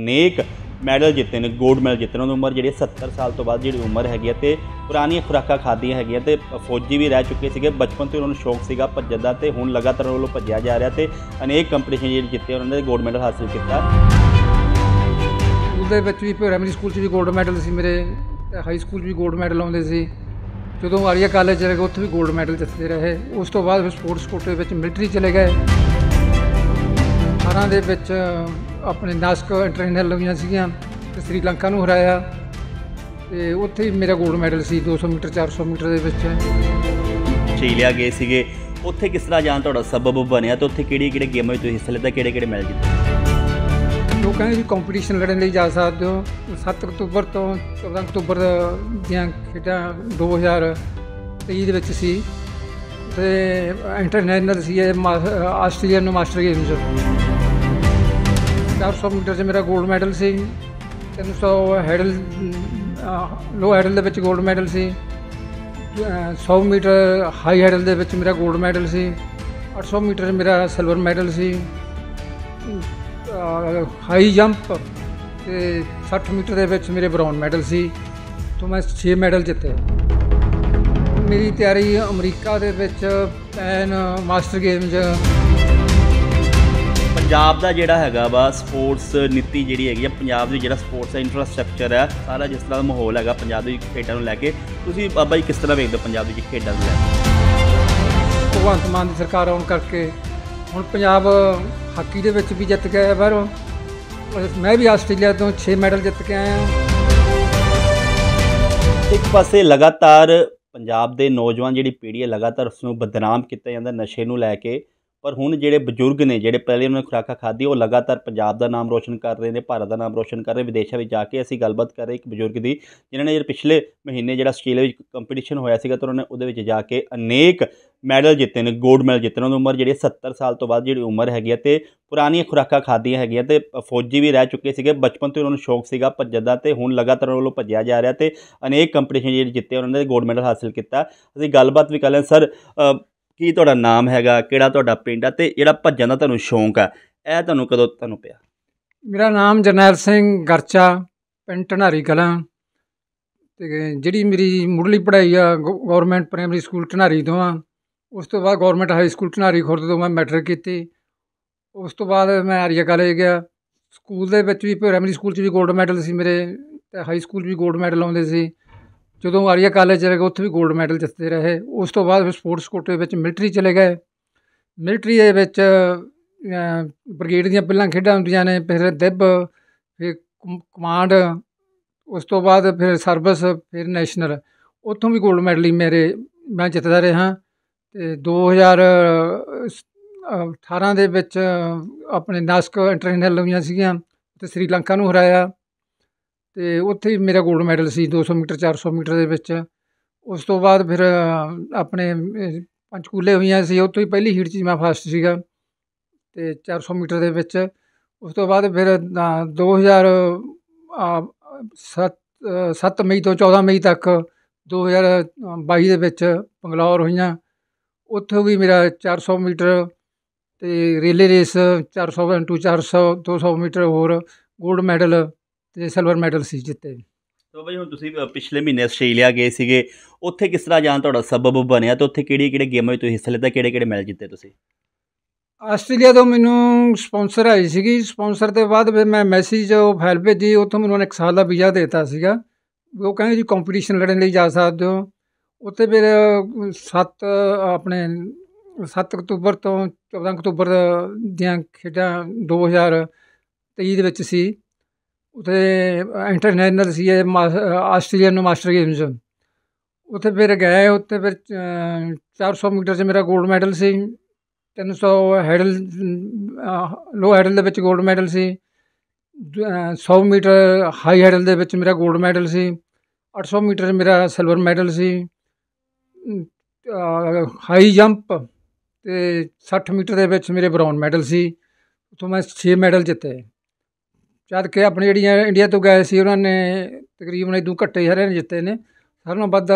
ਨੇਕ ਮੈਡਲ ਜਿੱਤੇ ਨੇ 골ਡ ਮੈਡਲ ਜਿੱਤੇ ਨੇ ਉਹਨਾਂ ਉਮਰ ਜਿਹੜੀ 70 ਸਾਲ ਤੋਂ ਬਾਅਦ ਜਿਹੜੀ ਉਮਰ ਹੈਗੀ ਹੈ ਤੇ ਪੁਰਾਣੀਆਂ ਖੁਰਾਕਾਂ ਖਾਦੀਆਂ ਹੈਗੀਆਂ ਤੇ ਫੌਜੀ ਵੀ ਰਹਿ ਚੁੱਕੇ ਸੀਗੇ ਬਚਪਨ ਤੋਂ ਉਹਨਾਂ ਨੂੰ ਸ਼ੌਕ ਸੀਗਾ ਭੱਜਣ ਦਾ ਤੇ ਹੁਣ ਲਗਾਤਾਰ ਉਹਨਾਂ ਨੂੰ ਭੱਜਿਆ ਜਾ ਰਿਹਾ ਤੇ ਅਨੇਕ ਕੰਪੀਟੀਸ਼ਨ ਜਿਹੜੇ ਜਿੱਤੇ ਉਹਨਾਂ ਨੇ 골ਡ ਮੈਡਲ ਹਾਸਲ ਕੀਤਾ ਸਕੂਲ ਦੇ ਵਿੱਚ ਵੀ ਪ੍ਰਾਇਮਰੀ ਸਕੂਲ 'ਚ ਵੀ 골ਡ ਮੈਡਲ ਸੀ ਮੇਰੇ ਹਾਈ ਸਕੂਲ 'ਚ ਵੀ 골ਡ ਮੈਡਲ ਆਉਂਦੇ ਸੀ ਜਦੋਂ ਆਰੀਆ ਕਾਲਜ ਚਲੇ ਗਏ ਉੱਥੇ ਵੀ 골ਡ ਮੈਡਲ ਜਿੱਤਦੇ ਰਹੇ ਉਸ ਤੋਂ ਬਾਅਦ ਫਿਰ ਸਪੋਰਟਸ ਕੋਟੇ ਵਿੱਚ ਮਿਲਟਰੀ ਚਲੇ ਗਏ 18 ਦੇ ਵਿੱਚ ਆਪਣੇ ਨਾਸਕ ਇੰਟਰਨੈਸ਼ਨਲ ਲਈਆਂ ਸੀਗੀਆਂ ਤੇ ਸ੍ਰੀਲੰਕਾ ਨੂੰ ਹਰਾਇਆ ਤੇ ਉੱਥੇ ਹੀ ਮੇਰਾ 골ਡ ਮੈਡਲ ਸੀ 200 ਮੀਟਰ 400 ਮੀਟਰ ਦੇ ਵਿੱਚ ਲਿਆ ਗਏ ਸੀਗੇ ਉੱਥੇ ਕਿਸ ਤਰ੍ਹਾਂ ਜਾਣ ਤੁਹਾਡਾ ਸਬਬ ਬਣਿਆ ਤੇ ਉੱਥੇ ਕਿਹੜੀ ਕਿਹੜੀ ਗੇਮਾਂ ਵਿੱਚ ਤੁਸੀਂ ਹਿੱਸਾ ਤੇ ਕਿਹੜੇ ਕਿਹੜੇ ਮੈਡਲ ਜਿੱਤੇ ਲੋਕਾਂ ਨੇ ਜੀ ਕੰਪੀਟੀਸ਼ਨ ਲੜਨ ਲਈ ਜਾ ਸਕਦੇ ਹੋ 7 ਅਕਤੂਬਰ ਤੋਂ 14 ਅਕਤੂਬਰ ਦੀਆਂ ਖੇਡਾਂ 2023 ਦੇ ਵਿੱਚ ਸੀ ਤੇ ਇੰਟਰਨੈਸ਼ਨਲ ਸੀ ਆਸਟ੍ਰੇਲੀਆ ਨੂੰ ਮਾਸਟਰ ਗੇਮਸ 400 ਮੀਟਰ 'ਚ ਮੇਰਾ 골ਡ ਮੈਡਲ ਸੀ 300 ਹੈਡਲ ਲੋ ਹੈਡਲ ਦੇ ਵਿੱਚ 골ਡ ਮੈਡਲ ਸੀ 100 ਮੀਟਰ ਹਾਈ ਹੈਡਲ ਦੇ ਵਿੱਚ ਮੇਰਾ 골ਡ ਮੈਡਲ ਸੀ 800 ਮੀਟਰ 'ਚ ਮੇਰਾ ਸਿਲਵਰ ਮੈਡਲ ਸੀ ਹਾਈ ਜੰਪ ਤੇ 60 ਮੀਟਰ ਦੇ ਵਿੱਚ ਮੇਰੇ ਬ੍ਰਾਊਨ ਮੈਡਲ ਸੀ ਤੋਂ ਮੈਂ 6 ਮੈਡਲ ਜਿੱਤੇ ਮੇਰੀ ਤਿਆਰੀ ਅਮਰੀਕਾ ਦੇ ਵਿੱਚ ਪੈਨ ਮਾਸਟਰ ਗੇਮਜ਼ ਪੰਜਾਬ ਦਾ ਜਿਹੜਾ ਹੈਗਾ ਵਾ ਸਪੋਰਟਸ ਨੀਤੀ ਜਿਹੜੀ ਹੈਗੀ ਆ ਪੰਜਾਬ ਦੇ ਜਿਹੜਾ ਸਪੋਰਟਸ ਦਾ ਇਨਫਰਾਸਟ੍ਰਕਚਰ ਹੈ ਸਾਰਾ ਜਿਸ ਤਰ੍ਹਾਂ ਦਾ ਮਾਹੌਲ ਹੈਗਾ ਪੰਜਾਬ ਦੇ ਖੇਡਾਂ ਨੂੰ ਲੈ ਕੇ ਤੁਸੀਂ ਬਾਬਾ ਜੀ ਕਿਸ ਤਰ੍ਹਾਂ ਵੇਖਦੇ ਪੰਜਾਬ ਦੀ ਖੇਡਾਂ ਨੂੰ ਲੈ ਕੇ ਭਗਵੰਤ ਮਾਨ ਦੀ ਸਰਕਾਰ ਆਉਣ ਕਰਕੇ ਹੁਣ ਪੰਜਾਬ ਹਾਕੀ ਦੇ ਵਿੱਚ ਵੀ ਜਿੱਤ ਗਿਆ ਪਰ ਮੈਂ ਵੀ ਆਸਟ੍ਰੇਲੀਆ ਤੋਂ 6 ਮੈਡਲ ਜਿੱਤ ਕੇ ਆਇਆ ਇੱਕ ਪਾਸੇ ਲਗਾਤਾਰ ਪੰਜਾਬ ਦੇ ਨੌਜਵਾਨ ਜਿਹੜੀ ਪੀੜ੍ਹੀ ਹੈ ਲਗਾਤਾਰ ਉਸ ਨੂੰ ਬਦਨਾਮ ਕੀਤਾ ਜਾਂਦਾ ਨਸ਼ੇ ਨੂੰ ਲੈ ਕੇ ਪਰ ਹੁਣ ਜਿਹੜੇ ਬਜ਼ੁਰਗ ਨੇ ਜਿਹੜੇ ਪਹਿਲੇ ਉਹਨਾਂ ਨੇ ਖੁਰਾਕਾਂ ਖਾਧੀ ਉਹ ਲਗਾਤਾਰ ਪੰਜਾਬ ਦਾ ਨਾਮ ਰੋਸ਼ਨ ਕਰ ਰਹੇ ਨੇ ਭਾਰਤ ਦਾ ਨਾਮ ਰੋਸ਼ਨ ਕਰ ਰਹੇ ਵਿਦੇਸ਼ਾਂ ਵਿੱਚ ਜਾ ਕੇ ਅਸੀਂ ਗੱਲਬਾਤ ਕਰ ਰਹੇ ਇੱਕ ਬਜ਼ੁਰਗ ਦੀ ਜਿਨ੍ਹਾਂ ਨੇ ਜਿਹੜੇ ਪਿਛਲੇ ਮਹੀਨੇ ਜਿਹੜਾ ਆਸਟ੍ਰੇਲੀਆ ਵਿੱਚ ਕੰਪੀਟੀਸ਼ਨ ਹੋਇਆ ਸੀਗਾ ਤਾਂ ਉਹਨਾਂ ਨੇ ਉਹਦੇ ਵਿੱਚ ਜਾ ਕੇ ਅਨੇਕ ਮੈਡਲ ਜਿੱਤੇ ਨੇ 골ਡ ਮੈਡਲ ਜਿੱਤੇ ਉਹਨਾਂ ਦੀ ਉਮਰ ਜਿਹੜੀ 70 ਸਾਲ ਤੋਂ ਬਾਅਦ ਜਿਹੜੀ ਉਮਰ ਹੈਗੀ ਹੈ ਤੇ ਪੁਰਾਣੀਆਂ ਖੁਰਾਕਾਂ ਖਾਧੀਆਂ ਹੈਗੀਆਂ ਤੇ ਫੌਜੀ ਵੀ ਰਹਿ ਚੁੱਕੇ ਸੀਗੇ ਬਚਪਨ ਤੋਂ ਉਹਨਾਂ ਨੂੰ ਸ਼ੌਕ ਸੀਗਾ ਭੱਜਣ ਦਾ ਤੇ ਹੁਣ ਲਗਾਤਾਰ ਉਹਨਾਂ ਨੂੰ ਭੱਜਿਆ ਜਾ ਰਿਹਾ ਤੇ ਅਨੇਕ ਕੰਪੀਟੀਸ਼ਨ ਜਿਹੜੇ ਜਿੱਤੇ ਉਹਨਾਂ ਨੇ ਗੋਲਡ ਮੈਡਲ ਹਾਸਲ ਕੀਤਾ ਅਸੀਂ ਗੱਲਬਾਤ ਵੀ ਕਰ ਲੈਣ ਸਰ ਕੀ ਤੁਹਾਡਾ ਨਾਮ ਹੈਗਾ ਕਿਹੜਾ ਤੁਹਾਡਾ ਪਿੰਡ ਆ ਤੇ ਜਿਹੜਾ ਭੱਜਣ ਦਾ ਤੁਹਾਨੂੰ ਸ਼ੌਂਕ ਆ ਇਹ ਤੁਹਾਨੂੰ ਕਦੋਂ ਤੁਹਾਨੂੰ ਪਿਆ ਮੇਰਾ ਨਾਮ ਜਰਨੈਲ ਸਿੰਘ ਗਰਚਾ ਪਿੰਡ ਢਨਾਰੀ ਕਲਾਂ ਤੇ ਜਿਹੜੀ ਮੇਰੀ ਮੁੱਢਲੀ ਪੜ੍ਹਾਈ ਆ ਗਵਰਨਮੈਂਟ ਪ੍ਰਾਇਮਰੀ ਸਕੂਲ ਢਨਾਰੀ ਤੋਂ ਆ ਉਸ ਤੋਂ ਬਾਅਦ government high school Dhanari Khurd ਤੋਂ ਮੈਂ ਮੈਟ੍ਰਿਕ ਕੀਤੀ ਉਸ ਤੋਂ ਬਾਅਦ ਮੈਂ ਆਰੀਆ ਕਾਲਜ ਗਿਆ ਸਕੂਲ ਦੇ ਵਿੱਚ ਵੀ ਪ੍ਰਾਇਮਰੀ ਸਕੂਲ 'ਚ ਵੀ 골ਡ ਮੈਡਲ ਸੀ ਮੇਰੇ ਤੇ ਹਾਈ ਸਕੂਲ ਵੀ 골ਡ ਮੈਡਲ ਆਉਂਦੇ ਸੀ ਜਦੋਂ ਆਰੀਆ ਕਾਲਜ ਚਲੇ ਗਏ ਉੱਥੇ ਵੀ 골ਡ ਮੈਡਲ ਜਿੱਤਦੇ ਰਹੇ ਉਸ ਤੋਂ ਬਾਅਦ ਫਿਰ ਸਪੋਰਟਸ ਕੋਟੇ ਵਿੱਚ ਮਿਲਟਰੀ ਚਲੇ ਗਏ ਮਿਲਟਰੀ ਦੇ ਵਿੱਚ ਬ੍ਰਿਗੇਡ ਦੀਆਂ ਪਹਿਲਾਂ ਖੇਡਾਂ ਹੁੰਦੀਆਂ ਨੇ ਫਿਰ ਦਿੱਬ ਫਿਰ ਕਮਾਂਡ ਉਸ ਤੋਂ ਬਾਅਦ ਫਿਰ ਸਰਵਿਸ ਫਿਰ ਨੈਸ਼ਨਲ ਉੱਥੋਂ ਵੀ 골ਡ ਮੈਡਲ ਹੀ ਮੇਰੇ ਮੈਂ ਜਿੱਤਦਾ ਰਿਹਾ ਤੇ 2018 ਦੇ ਵਿੱਚ ਆਪਣੇ ਨਾਸਕ ਇੰਟਰਨੈਸ਼ਨਲ ਲਈਆਂ ਸੀਗੀਆਂ ਤੇ ਸ੍ਰੀਲੰਕਾ ਨੂੰ ਹਰਾਇਆ ਤੇ ਉੱਥੇ ਮੇਰਾ ਗੋਲਡ ਮੈਡਲ ਸੀ 200 ਮੀਟਰ 400 ਮੀਟਰ ਦੇ ਵਿੱਚ ਉਸ ਤੋਂ ਬਾਅਦ ਫਿਰ ਆਪਣੇ ਪੰਚਕੂਲੇ ਹੋਈਆਂ ਸੀ ਉੱਥੋਂ ਹੀ ਪਹਿਲੀ ਹੀਟ 'ਚ ਮੈਂ ਫਸਟ ਸੀਗਾ ਤੇ 400 ਮੀਟਰ ਦੇ ਵਿੱਚ ਉਸ ਤੋਂ ਬਾਅਦ ਫਿਰ 2000 7 ਸੱਤ ਮਈ ਤੋਂ 14 ਮਈ ਤੱਕ 2022 ਦੇ ਵਿੱਚ ਬੰਗਲੌਰ ਹੋਈਆਂ ਉੱਥੇ ਵੀ ਮੇਰਾ 400 ਮੀਟਰ ਤੇ ਰੇਲੇ ਰੇਸ 400 400 200 ਮੀਟਰ ਹੋਰ 골ਡ ਮੈਡਲ ਤੇ ਸਿਲਵਰ ਮੈਡਲ ਸੀ ਜਿੱਤੇ ਤੋ ਬਈ ਹੁਣ ਤੁਸੀਂ ਪਿਛਲੇ ਮਹੀਨੇ ਆਸਟ੍ਰੇਲੀਆ ਗਏ ਸੀਗੇ ਉੱਥੇ ਕਿਸ ਤਰ੍ਹਾਂ ਜਾਣ ਤੁਹਾਡਾ ਸਬਬ ਬਣਿਆ ਤੇ ਉੱਥੇ ਕਿਹੜੀ ਕਿਹੜੇ ਗੇਮਾਂ ਵਿੱਚ ਤੁਸੀਂ ਹਿੱਸਾ ਲਿੱਤਾ ਕਿਹੜੇ ਕਿਹੜੇ ਮੈਚ ਜਿੱਤੇ ਤੁਸੀਂ ਆਸਟ੍ਰੇਲੀਆ ਤੋਂ ਮੈਨੂੰ ਸਪਾਂਸਰ ਆਈ ਸੀਗੀ ਸਪਾਂਸਰ ਦੇ ਬਾਅਦ ਫਿਰ ਮੈਂ ਮੈਸੇਜ ਉਹ ਫਾਈਲ ਭੇਜੀ ਉੱਥੋਂ ਮੈਨੂੰ ਉਹਨਾਂ ਨੇ ਇੱਕ ਸਾਲ ਦਾ ਵੀਜ਼ਾ ਦਿੱਤਾ ਸੀਗਾ ਉਹ ਕਹਿੰਦੇ ਜੀ ਕੰਪੀਟੀਸ਼ਨ ਲੜਨ ਲਈ ਜਾ ਸਕਦੇ ਹੋ ਉੱਥੇ ਫਿਰ 7 ਆਪਣੇ 7 ਅਕਤੂਬਰ ਤੋਂ 14 ਅਕਤੂਬਰ ਦੀਆਂ ਖੇਡਾਂ 2023 ਦੇ ਵਿੱਚ ਸੀ ਉੱਥੇ ਇੰਟਰਨੈਸ਼ਨਲ ਸੀ ਇਹ ਨੂੰ ਮਾਸਟਰ ਗੇਮਸ ਉੱਥੇ ਫਿਰ ਗਏ ਉੱਥੇ ਫਿਰ 400 ਮੀਟਰ 'ਚ ਮੇਰਾ 골ਡ ਮੈਡਲ ਸੀ 300 ਹੈਡਲ ਲੋ ਹੈਡਲ ਦੇ ਵਿੱਚ 골ਡ ਮੈਡਲ ਸੀ 100 ਮੀਟਰ ਹਾਈ ਹੈਡਲ ਦੇ ਵਿੱਚ ਮੇਰਾ 골ਡ ਮੈਡਲ ਸੀ 800 ਮੀਟਰ 'ਚ ਮੇਰਾ ਸਿਲਵਰ ਮੈਡਲ ਸੀ ਹਾਈ ਜੰਪ ਤੇ 60 ਮੀਟਰ ਦੇ ਵਿੱਚ ਮੇਰੇ ਬ੍ਰਾਊਨ ਮੈਡਲ ਸੀ ਉਥੋਂ ਮੈਂ 6 ਮੈਡਲ ਜਿੱਤੇ ਜਦ ਕਿ ਆਪਣੇ ਜਿਹੜੀਆਂ ਇੰਡੀਆ ਤੋਂ ਗਏ ਸੀ ਉਹਨਾਂ ਨੇ ਤਕਰੀਬਨ ਇਦੋਂ ਘੱਟੇ ਹਰੇ ਨੇ ਜਿੱਤੇ ਨੇ ਸਾਰਿਆਂ ਨਾਲੋਂ ਵੱਧ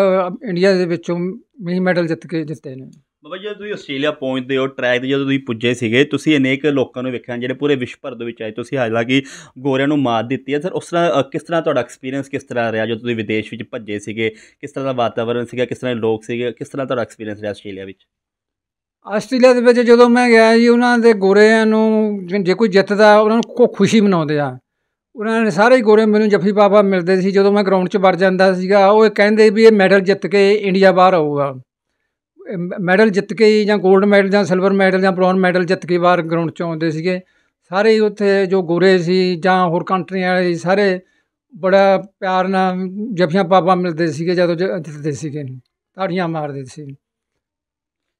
ਇੰਡੀਆ ਦੇ ਵਿੱਚੋਂ ਮਹੀ ਮੈਡਲ ਜਿੱਤ ਕੇ ਜਿੱਤੇ ਨੇ ਬਾਬਾ ਜੀ ਤੁਸੀਂ ਆਸਟ੍ਰੇਲੀਆ ਪਹੁੰਚਦੇ ਹੋ ਟਰੈਕ ਤੇ ਜਦੋਂ ਤੁਸੀਂ ਪੁੱਜੇ ਸੀਗੇ ਤੁਸੀਂ ਅਨੇਕ ਲੋਕਾਂ ਨੂੰ ਵੇਖਿਆ ਜਿਹੜੇ ਪੂਰੇ ਵਿਸ਼ਵ ਭਰ ਦੇ ਵਿੱਚ ਆਏ ਤੁਸੀਂ ਹਾਲਾਂਕਿ ਗੋਰਿਆਂ ਨੂੰ ਮਾਤ ਦਿੱਤੀ ਹੈ ਸਰ ਉਸ ਤਰ੍ਹਾਂ ਕਿਸ ਤਰ੍ਹਾਂ ਤੁਹਾਡਾ ਐਕਸਪੀਰੀਅੰਸ ਕਿਸ ਤਰ੍ਹਾਂ ਰਿਹਾ ਜਦੋਂ ਤੁਸੀਂ ਵਿਦੇਸ਼ ਵਿੱਚ ਭੱਜੇ ਸੀਗੇ ਕਿਸ ਤਰ੍ਹਾਂ ਦਾ ਵਾਤਾਵਰਣ ਸੀਗਾ ਕਿਸ ਤਰ੍ਹਾਂ ਦੇ ਲੋਕ ਸੀਗੇ ਕਿਸ ਤਰ੍ਹਾਂ ਤੁਹਾਡਾ ਐਕਸਪੀਰੀਅੰਸ ਰਿਹਾ ਆਸਟ੍ਰੇਲੀਆ ਵਿੱਚ ਆਸਟ੍ਰੇਲੀਆ ਦੇ ਵਿੱਚ ਜਦੋਂ ਮੈਂ ਗਿਆ ਜੀ ਉਹਨਾਂ ਦੇ ਗੋਰਿਆਂ ਨੂੰ ਜੇ ਕੋਈ ਜਿੱਤਦਾ ਉਹਨਾਂ ਨੂੰ ਕੋ ਖੁਸ਼ੀ ਮਨਾਉਂਦੇ ਆ ਉਹਨਾਂ ਨੇ ਸਾਰੇ ਗੋਰੇ ਮੈਨੂੰ ਜੱਫੀ ਪਾਪਾ ਮਿਲਦੇ ਸੀ ਜਦੋਂ ਮੈਂ ਗਰਾਊਂਡ 'ਚ ਵੜ ਜਾਂਦਾ ਸੀਗਾ ਉਹ ਕਹਿੰਦੇ ਵੀ ਇਹ ਮੈਡਲ ਜਿੱਤ ਕੇ ਇੰਡੀਆ ਬਾਹਰ ਆਊਗਾ ਮੈਡਲ ਜਿੱਤ ਕੇ ਜਾਂ 골ਡ ਮੈਡਲ ਜਾਂ ਸਿਲਵਰ ਮੈਡਲ ਜਾਂ ਬ੍ਰੌਨ ਮੈਡਲ ਜਿੱਤ ਕੇ ਬਾਹਰ ਗਰਾਊਂਡ 'ਚ ਆਉਂਦੇ ਸੀਗੇ ਸਾਰੇ ਉੱਥੇ ਜੋ ਗੋਰੇ ਸੀ ਜਾਂ ਹੋਰ ਕੰਟਰੀ ਵਾਲੇ ਸਾਰੇ ਬੜਾ ਪਿਆਰ ਨਾਲ ਜੱਫੀਆਂ ਪਾਪਾ ਮਿਲਦੇ ਸੀਗੇ ਜਦੋਂ ਜਿੱਤਦੇ ਸੀਗੇ ਤਾੜੀਆਂ ਮਾਰਦੇ ਸੀ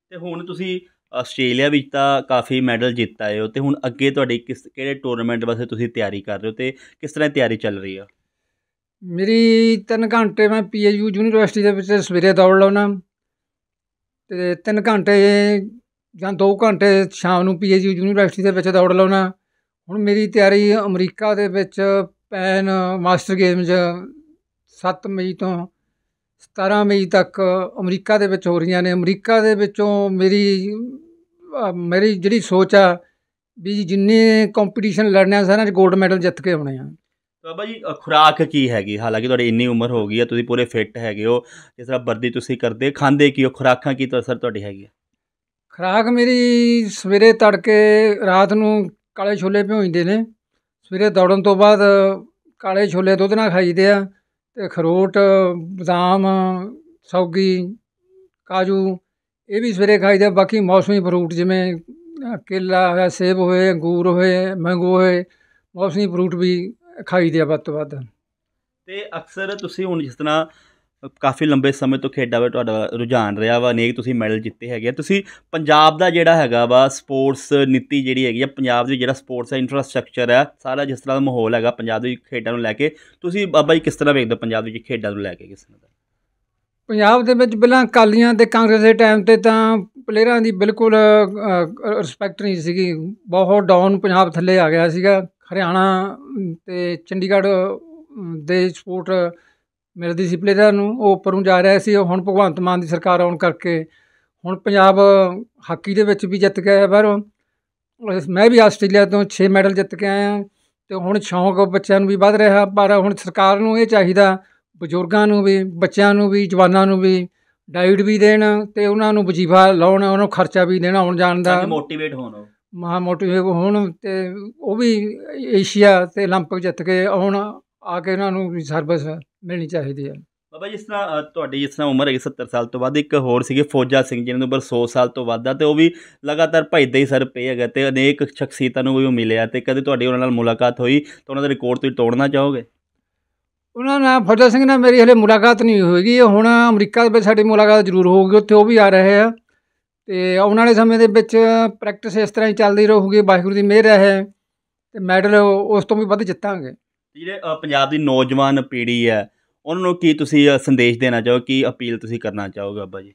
ਤੇ ਹੁਣ ਤੁਸੀਂ ਆਸਟ੍ਰੇਲੀਆ ਵਿੱਚ ਤਾਂ ਕਾਫੀ ਮੈਡਲ ਜਿੱਤ ਆਏ ਹੋ ਤੇ ਹੁਣ ਅੱਗੇ ਤੁਹਾਡੀ ਕਿਸ ਕਿਹੜੇ ਟੂਰਨਾਮੈਂਟ ਵਾਸਤੇ ਤੁਸੀਂ ਤਿਆਰੀ ਕਰ ਰਹੇ ਹੋ ਤੇ ਕਿਸ ਤਰ੍ਹਾਂ ਤਿਆਰੀ ਚੱਲ ਰਹੀ ਆ ਮੇਰੀ 3 ਘੰਟੇ ਮੈਂ ਪੀਏਯੂ ਯੂਨੀਵਰਸਿਟੀ ਦੇ ਵਿੱਚ ਸਵੇਰੇ ਦੌੜ ਲਾਉਣਾ ਤੇ 3 ਘੰਟੇ ਜਾਂ 2 ਘੰਟੇ ਸ਼ਾਮ ਨੂੰ ਪੀਏਯੂ ਯੂਨੀਵਰਸਿਟੀ ਦੇ ਵਿੱਚ ਦੌੜ ਲਾਉਣਾ ਹੁਣ ਮੇਰੀ ਤਿਆਰੀ ਅਮਰੀਕਾ ਦੇ ਵਿੱਚ ਪੈਨ ਮਾਸਟਰ ਗੇਮਜ਼ 7 ਮਈ ਤੋਂ 17 ਮਈ ਤੱਕ ਅਮਰੀਕਾ ਦੇ ਵਿੱਚ ਹੋ ਰਹੀਆਂ ਨੇ ਅਮਰੀਕਾ ਦੇ ਵਿੱਚੋਂ ਮੇਰੀ ਮੇਰੀ ਜਿਹੜੀ ਸੋਚ ਆ ਵੀ ਜਿੰਨੇ ਕੰਪੀਟੀਸ਼ਨ ਲੜਨੇ ਆ ਸਾਰਿਆਂ 'ਚ 골ਡ ਮੈਡਲ ਜਿੱਤ ਕੇ ਆਉਣੇ ਆ ਬਾਬਾ ਜੀ ਖੁਰਾਕ ਕੀ ਹੈਗੀ ਹਾਲਾਂਕਿ ਤੁਹਾਡੀ ਇੰਨੀ ਉਮਰ ਹੋ ਗਈ ਆ ਤੁਸੀਂ ਪੂਰੇ ਫਿੱਟ ਹੈਗੇ ਹੋ ਜਿਸ ਤਰ੍ਹਾਂ ਵਰਦੀ ਤੁਸੀਂ ਕਰਦੇ ਖਾਂਦੇ ਕੀ ਹੋ ਖੁਰਾਕਾਂ ਕੀ ਅਸਰ ਤੁਹਾਡੀ ਹੈਗੀ ਖੁਰਾਕ ਮੇਰੀ ਸਵੇਰੇ ਤੜਕੇ ਰਾਤ ਨੂੰ ਕਾਲੇ ਛੋਲੇ ਭਿਉਂਦੇ ਨੇ ਸਵੇਰੇ ਦੌੜਨ ਤੋਂ ਬਾਅਦ ਕਾਲੇ ਛੋਲੇ ਦੁੱਧ ਨਾਲ ਖਾਈਦੇ ਆ ਤੇ ਖਰੋਟ ਬਦਾਮ ਸੌਗੀ ਕਾਜੂ ਇਹ ਵੀ ਸਵੇਰੇ ਖਾਈਦੇ ਬਾਕੀ ਮੌਸਮੀ ਫਰੂਟ ਜਿਵੇਂ ਕੇਲਾ ਹੋਇਆ ਸੇਬ ਹੋਏ ਅੰਗੂਰ ਹੋਏ ਮੰਗੋ ਹੋਏ ਮੌਸਮੀ ਫਰੂਟ ਵੀ ਖਾਈਦੇ ਆ ਵੱਧ ਤੋਂ ਵੱਧ ਅਕਸਰ ਤੁਸੀਂ ਹੁਣ ਜਿਸ ਤਰ੍ਹਾਂ ਕਾਫੀ ਲੰਬੇ ਸਮੇਂ ਤੋਂ ਖੇਡਾਂ ਵਿੱਚ ਤੁਹਾਡਾ ਰੁਝਾਨ ਰਿਹਾ ਵਾ ਅਨੇਕ ਤੁਸੀਂ ਮੈਡਲ ਜਿੱਤੇ ਹੈਗੇ ਤੁਸੀਂ ਪੰਜਾਬ ਦਾ ਜਿਹੜਾ ਹੈਗਾ ਵਾ ਸਪੋਰਟਸ ਨੀਤੀ ਜਿਹੜੀ ਹੈਗੀ ਆ ਪੰਜਾਬ ਦੇ ਜਿਹੜਾ ਸਪੋਰਟਸ ਦਾ ਇਨਫਰਾਸਟ੍ਰਕਚਰ ਆ ਸਾਰਾ ਜਿਸ ਤਰ੍ਹਾਂ ਦਾ ਮਾਹੌਲ ਹੈਗਾ ਪੰਜਾਬ ਦੀ ਖੇਡਾਂ ਨੂੰ ਲੈ ਕੇ ਤੁਸੀਂ ਬਾਬਾ ਜੀ ਕਿਸ ਤਰ੍ਹਾਂ ਵੇਖਦੇ ਪੰਜਾਬ ਵਿੱਚ ਖੇਡਾਂ ਨੂੰ ਲੈ ਕੇ ਕਿਸ ਤਰ੍ਹਾਂ ਦਾ ਪੰਜਾਬ ਦੇ ਵਿੱਚ ਬਿਲਾਂ ਕਾਲੀਆਂ ਤੇ ਕਾਂਗਰਸ ਦੇ ਟਾਈਮ ਤੇ ਤਾਂ ਪਲੇਅਰਾਂ ਦੀ ਬਿਲਕੁਲ ਰਿਸਪੈਕਟ ਨਹੀਂ ਸੀਗੀ ਬਹੁਤ ਡਾਊਨ ਪੰਜਾਬ ਥੱਲੇ ਆ ਗਿਆ ਸੀਗਾ ਹਰਿਆਣਾ ਤੇ ਚੰਡੀਗੜ੍ਹ ਦੇ ਸਪੋਰਟ ਮੇਰੇ ਦੀ ਨੂੰ ਉਹ ਉੱਪਰ ਨੂੰ ਜਾ ਰਿਹਾ ਸੀ ਹੁਣ ਭਗਵੰਤ ਮਾਨ ਦੀ ਸਰਕਾਰ ਆਉਣ ਕਰਕੇ ਹੁਣ ਪੰਜਾਬ ਹਾਕੀ ਦੇ ਵਿੱਚ ਵੀ ਜਿੱਤ ਗਿਆ ਹੈ ਪਰ ਮੈਂ ਵੀ ਆਸਟ੍ਰੇਲੀਆ ਤੋਂ 6 ਮੈਡਲ ਜਿੱਤ ਕੇ ਆਇਆ ਤੇ ਹੁਣ ਸ਼ੌਂਕ ਬੱਚਿਆਂ ਨੂੰ ਵੀ ਵੱਧ ਰਿਹਾ ਪਰ ਹੁਣ ਸਰਕਾਰ ਨੂੰ ਇਹ ਚਾਹੀਦਾ ਬਜ਼ੁਰਗਾਂ ਨੂੰ ਵੀ ਬੱਚਿਆਂ ਨੂੰ ਵੀ ਜਵਾਨਾਂ ਨੂੰ ਵੀ ਡਾਈਟ ਵੀ ਦੇਣ ਤੇ ਉਹਨਾਂ ਨੂੰ ਵਜੀਫਾ ਲਾਉਣ ਉਹਨਾਂ ਨੂੰ ਖਰਚਾ ਵੀ ਦੇਣਾ ਹੁਣ ਜਾਣ ਦਾ ਮੋਟੀਵੇਟ ਹੋਣ ਮਹਾ ਮੋਟੀਵੇਟ ਹੋਣ ਤੇ ਉਹ ਵੀ ਏਸ਼ੀਆ ਤੇ 올림픽 ਜਿੱਤ ਕੇ ਆਉਣ ਆ ਕੇ ਉਹਨਾਂ ਨੂੰ ਵੀ ਸਰਵਿਸ ਮਿਲਣੀ ਚਾਹੀਦੀ ਹੈ ਬਾਬਾ ਜੀ ਇਸ ਤਰ੍ਹਾਂ ਤੁਹਾਡੀ ਜਿਸ ਤਰ੍ਹਾਂ ਉਮਰ ਹੈਗੀ 70 ਸਾਲ ਤੋਂ ਵੱਧ ਇੱਕ ਹੋਰ ਸੀਗੇ ਫੌਜਾ ਸਿੰਘ ਜਿਹਨਾਂ ਦੀ ਉਮਰ 100 ਸਾਲ ਤੋਂ ਵੱਧ ਆ ਤੇ ਉਹ ਵੀ ਲਗਾਤਾਰ ਭਜਦੇ ਹੀ ਸਰ ਪਏ ਹੈਗੇ ਤੇ ਅਨੇਕ ਸ਼ਖਸੀਤਾਂ ਨੂੰ ਵੀ ਉਹ ਮਿਲਿਆ ਤੇ ਕਦੇ ਤੁਹਾਡੀ ਉਹਨਾਂ ਨਾਲ ਮੁਲਾਕਾਤ ਹੋਈ ਤਾਂ ਉਹਨਾਂ ਦਾ ਰਿਕਾਰਡ ਤੁਸੀਂ ਤੋੜਨਾ ਚਾਹੋਗੇ ਉਹਨਾਂ ਨਾਲ ਫੌਜਾ ਸਿੰਘ ਨਾਲ ਮੇਰੀ ਹਲੇ ਮੁਲਾਕਾਤ ਨਹੀਂ ਹੋਏਗੀ ਹੁਣ ਅਮਰੀਕਾ ਦੇ ਵਿੱਚ ਸਾਡੀ ਮੁਲਾਕਾਤ ਜ਼ਰੂਰ ਹੋਊਗੀ ਉੱਥੇ ਉਹ ਵੀ ਆ ਰਹੇ ਆ ਤੇ ਆਉਣ ਵਾਲੇ ਸਮੇਂ ਦੇ ਵਿੱਚ ਪ੍ਰੈਕਟਿਸ ਇਸ ਤਰ੍ਹਾਂ ਹੀ ਚੱਲਦੀ ਰਹੂਗੀ ਵਾਹਿਗੁਰੂ ਦੀ ਮਿਹਰ ਹੈ ਤੇ ਮੈਡਲ ਉਸ ਤੋਂ ਵੀ ਵੱਧ ਜਿੱਤਾਂਗੇ ਜਿਹੜੇ ਪੰਜਾਬ ਦੀ ਨੌਜਵਾਨ ਪੀੜ੍ਹੀ ਹੈ ਉਹਨਾਂ ਨੂੰ ਕੀ ਤੁਸੀਂ ਸੰਦੇਸ਼ ਦੇਣਾ ਚਾਹੋ ਕੀ ਅਪੀਲ ਤੁਸੀਂ ਕਰਨਾ ਚਾਹੋਗੇ ਬਾਬਾ ਜੀ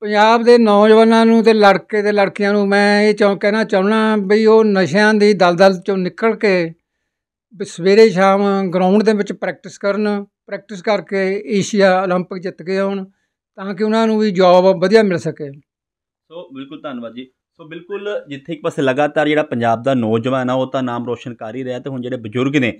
ਪੰਜਾਬ ਦੇ ਨੌਜਵਾਨਾਂ ਨੂੰ ਤੇ ਲੜਕੇ ਤੇ ਲੜਕੀਆਂ ਨੂੰ ਮੈਂ ਇਹ ਚੌਂ ਕਹਿਣਾ ਚਾਹੁੰਦਾ ਬਈ ਉਹ ਨਸ਼ਿਆਂ ਦੀ ਦਲਦਲ ਚੋਂ ਨਿਕਲ ਕੇ ਸਵੇਰੇ ਸ਼ਾਮ ਗਰਾਊਂਡ ਦੇ ਵਿੱਚ ਪ੍ਰੈਕਟਿਸ ਕਰਨ ਪ੍ਰੈਕਟਿਸ ਕਰਕੇ ਏਸ਼ੀਆ 올림픽 ਜਿੱਤ ਕੇ ਆਉਣ ਤਾਂ ਕਿ ਉਹਨਾਂ ਨੂੰ ਵੀ ਜੌਬ ਵਧੀਆ ਮਿਲ ਸਕੇ ਸੋ ਬਿਲਕੁਲ ਧੰਨਵਾਦ ਜੀ ਸੋ ਬਿਲਕੁਲ ਜਿੱਥੇ ਇੱਕ ਪਾਸੇ ਲਗਾਤਾਰ ਜਿਹੜਾ ਪੰਜਾਬ ਦਾ ਨੌਜਵਾਨ ਆ ਉਹ ਤਾਂ ਨਾਮ ਰੋਸ਼ਨ ਕਰ ਹੀ ਰਿਹਾ ਤੇ ਹੁਣ ਜਿਹੜੇ ਬਜ਼ੁਰਗ ਨੇ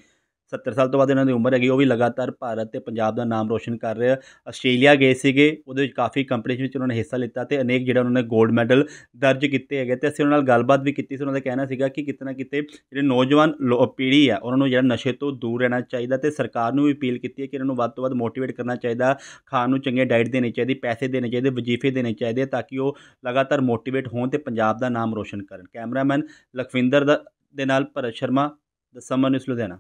70 ਸਾਲ ਤੋਂ ਬਾਅਦ ਇਹਨਾਂ ਦੀ ਉਮਰ ਹੈਗੀ ਉਹ ਵੀ ਲਗਾਤਾਰ ਭਾਰਤ ਤੇ ਪੰਜਾਬ ਦਾ ਨਾਮ ਰੋਸ਼ਨ ਕਰ ਰਿਹਾ ਆਸਟ੍ਰੇਲੀਆ ਗਏ ਸੀਗੇ ਉਹਦੇ ਵਿੱਚ ਕਾਫੀ ਕੰਪੀਟੀਸ਼ਨ ਵਿੱਚ ਉਹਨਾਂ ਨੇ ਹਿੱਸਾ ਲਿੱਤਾ ਤੇ ਅਨੇਕ ਜਿਹੜਾ ਉਹਨਾਂ ਨੇ 골ਡ ਮੈਡਲ ਦਰਜ ਕੀਤੇ ਹੈਗੇ ਤੇ ਅਸੀਂ ਉਹਨਾਂ ਨਾਲ ਗੱਲਬਾਤ ਵੀ ਕੀਤੀ ਸੀ ਉਹਨਾਂ ਦਾ ਕਹਿਣਾ ਸੀਗਾ ਕਿ ਕਿਤਨਾ ਕਿਤੇ ਜਿਹੜੇ ਨੌਜਵਾਨ ਪੀੜ੍ਹੀ ਆ ਉਹਨਾਂ ਨੂੰ ਜਿਹੜਾ ਨਸ਼ੇ ਤੋਂ ਦੂਰ ਰਹਿਣਾ ਚਾਹੀਦਾ ਤੇ ਸਰਕਾਰ ਨੂੰ ਵੀ ਅਪੀਲ ਕੀਤੀ ਹੈ ਕਿ ਇਹਨਾਂ ਨੂੰ ਵੱਧ ਤੋਂ ਵੱਧ ਮੋਟੀਵੇਟ ਕਰਨਾ ਚਾਹੀਦਾ ਖਾਣ ਨੂੰ ਚੰਗੇ ਡਾਈਟ ਦੇਣੀ ਚਾਹੀਦੀ ਪੈਸੇ ਦੇਣੇ ਚਾਹੀਦੇ ਵਜੀਫੇ ਦੇਣੇ ਚਾਹੀਦੇ ਤਾਂ ਕਿ ਉਹ ਲਗਾਤਾਰ ਮੋਟੀਵੇਟ ਹੋਣ ਤੇ ਪੰਜਾਬ ਦਾ ਨਾਮ ਰੋਸ਼ਨ ਕਰਨ ਕੈਮਰਾਮੈਨ ਲਖਵਿੰਦਰ ਦੇ ਨਾਲ ਪਰ ਸ਼ਰਮਾ ਦ ਸਮਨ ਲੁਧਿਆਣਾ